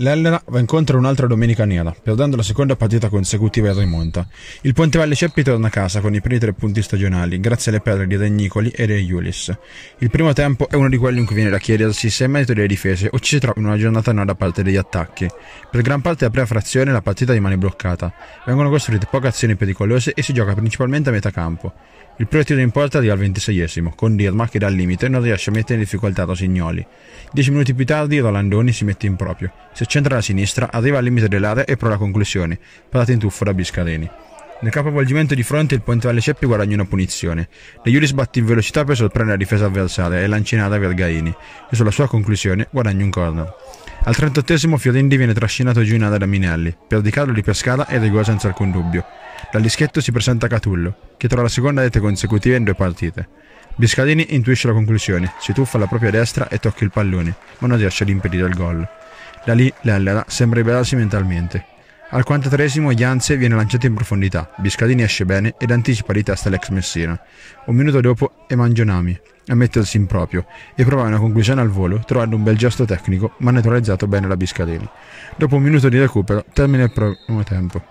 L'Ellena va incontro a un'altra domenica nera, perdendo la seconda partita consecutiva in rimonta. Il Pontevalle Ceppi torna a casa con i primi tre punti stagionali, grazie alle perle di Regnicoli e dei Iulis. Il primo tempo è uno di quelli in cui viene da chiedersi se è merito delle difese o ci si trova in una giornata nera da parte degli attacchi. Per gran parte della prima frazione la partita rimane bloccata, vengono costruite poche azioni pericolose e si gioca principalmente a metà campo. Il primo tiro in porta arriva al ventiseiesimo, con Dirma che dal limite non riesce a mettere in difficoltà Rosignoli. Dieci minuti più tardi Rolandoni si mette in proprio. Si centra la sinistra, arriva al limite dell'area e prova la conclusione, parata in tuffo da Biscaleni. Nel capovolgimento di fronte il ponte alle ceppe guadagna una punizione. De Iuri sbatte in velocità per sorprendere la difesa avversaria e lancinata a Vergaini, e sulla sua conclusione guadagna un corner. Al 38 Fiorindi viene trascinato giù in area da Minelli, per di Carlo di Pescara e rigore senza alcun dubbio. Dall'ischetto si presenta Catullo, che trova la seconda rete consecutiva in due partite. Biscalini intuisce la conclusione, si tuffa alla propria destra e tocca il pallone, ma non riesce ad impedire il gol. Da lì l'Ellera sembra ribellarsi mentalmente. Al 43 esimo Janze viene lanciato in profondità, Biscadini esce bene ed anticipa di testa l'ex Messina. Un minuto dopo è Mangionami a mettersi in proprio e provare una conclusione al volo trovando un bel gesto tecnico ma naturalizzato bene da Biscadini. Dopo un minuto di recupero termina il primo tempo.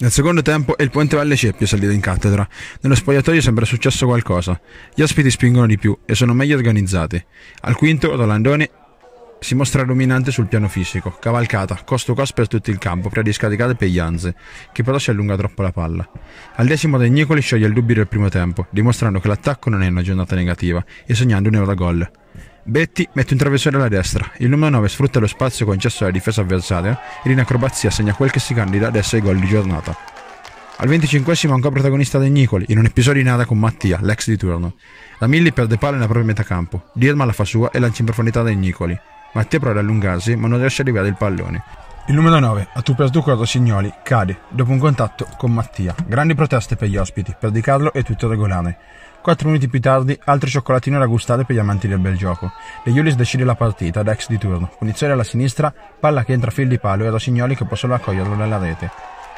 Nel secondo tempo è il Ponte Valle Ceppi a salire in cattedra. Nello spogliatoio sembra successo qualcosa. Gli ospiti spingono di più e sono meglio organizzati. Al quinto Rolandone si mostra dominante sul piano fisico, cavalcata, costo cost per tutto il campo, prima di scaricare Peglianze, che però si allunga troppo la palla. Al decimo De Nicoli scioglie il dubbio del primo tempo, dimostrando che l'attacco non è una giornata negativa e segnando un euro da gol. Betti mette un traversore alla destra, il numero 9 sfrutta lo spazio concesso alla difesa avversaria ed in acrobazia segna quel che si candida adesso ai gol di giornata. Al 25 ancora protagonista De Nicoli, in un episodio in ada con Mattia, l'ex di turno. La Milli perde palla nella propria metà campo, Dierma la fa sua e lancia in profondità De Nicoli. Mattia prova ad allungarsi ma non riesce a arrivare il pallone. Il numero 9, a tu Atupers Ducoro Rossignoli, cade dopo un contatto con Mattia. Grandi proteste per gli ospiti, per Di Carlo è tutto regolare. 4 minuti più tardi, altro cioccolatino da gustare per gli amanti del bel gioco. De Iulis decide la partita ad ex di turno. Punizione alla sinistra, palla che entra fil di palo e Rossignoli che può solo accoglierlo nella rete.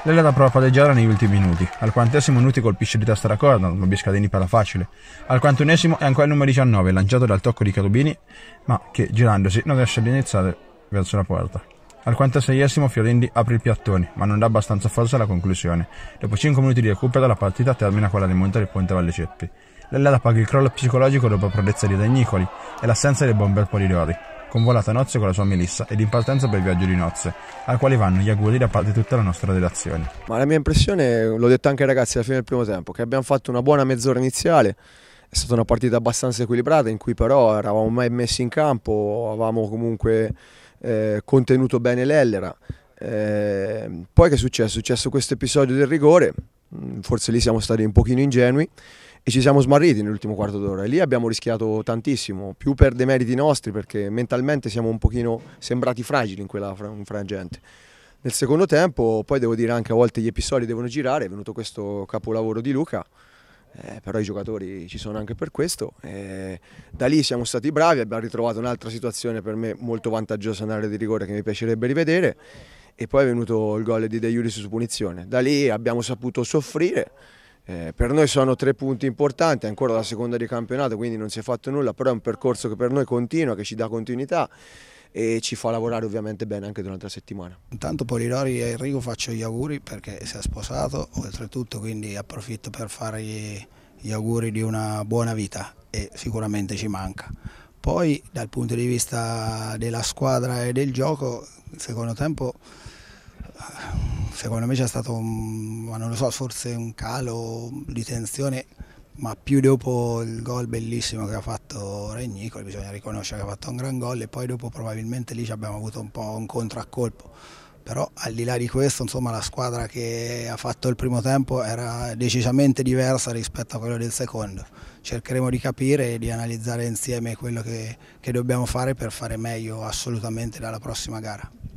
L'Elena prova a padeggiare negli ultimi minuti. Al quarantesimo Nuti colpisce di testa la corda, ma Biscadini para facile. Al quarantunesimo è ancora il numero 19, lanciato dal tocco di Cherubini, ma che, girandosi, non riesce ad iniziare verso la porta. Al 46esimo Fiorendi apre il piattone, ma non dà abbastanza forza alla conclusione. Dopo 5 minuti di recupero la partita termina con la rimonta del Ponte Valle Ceppi. L'Elena paga il crollo psicologico dopo la prodezza di Dagnicoli e l'assenza del bomber Polidori convolata a nozze con la sua Melissa ed in partenza per il viaggio di nozze, al quale vanno gli auguri da parte di tutta la nostra redazione. Ma la mia impressione, l'ho detto anche ai ragazzi alla fine del primo tempo, che abbiamo fatto una buona mezz'ora iniziale, è stata una partita abbastanza equilibrata in cui però eravamo mai messi in campo, avevamo comunque eh, contenuto bene l'Ellera. Eh, poi che è successo? È successo questo episodio del rigore Mm, forse lì siamo stati un pochino ingenui e ci siamo smarriti nell'ultimo quarto d'ora e lì abbiamo rischiato tantissimo, più per demeriti nostri perché mentalmente siamo un pochino sembrati fragili in quella frangente. Nel secondo tempo poi devo dire anche a volte gli episodi devono girare, è venuto questo capolavoro di Luca, eh, però i giocatori ci sono anche per questo. Eh, da lì siamo stati bravi, abbiamo ritrovato un'altra situazione per me molto vantaggiosa in area di rigore che mi piacerebbe rivedere e poi è venuto il gol di De Juris su punizione. Da lì abbiamo saputo soffrire, eh, per noi sono tre punti importanti, è ancora la seconda di campionato quindi non si è fatto nulla, però è un percorso che per noi continua, che ci dà continuità e ci fa lavorare ovviamente bene anche durante la settimana. Intanto Polidori e Enrico faccio gli auguri perché si è sposato, oltretutto quindi approfitto per fargli gli auguri di una buona vita e sicuramente ci manca. Poi dal punto di vista della squadra e del gioco, secondo tempo secondo me c'è stato, ma non lo so, forse un calo di tensione, ma più dopo il gol bellissimo che ha fatto Regnico, bisogna riconoscere che ha fatto un gran gol e poi dopo probabilmente lì abbiamo avuto un po' un contraccolpo. Però al di là di questo, insomma, la squadra che ha fatto il primo tempo era decisamente diversa rispetto a quella del secondo. Cercheremo di capire e di analizzare insieme quello che, che dobbiamo fare per fare meglio assolutamente dalla prossima gara.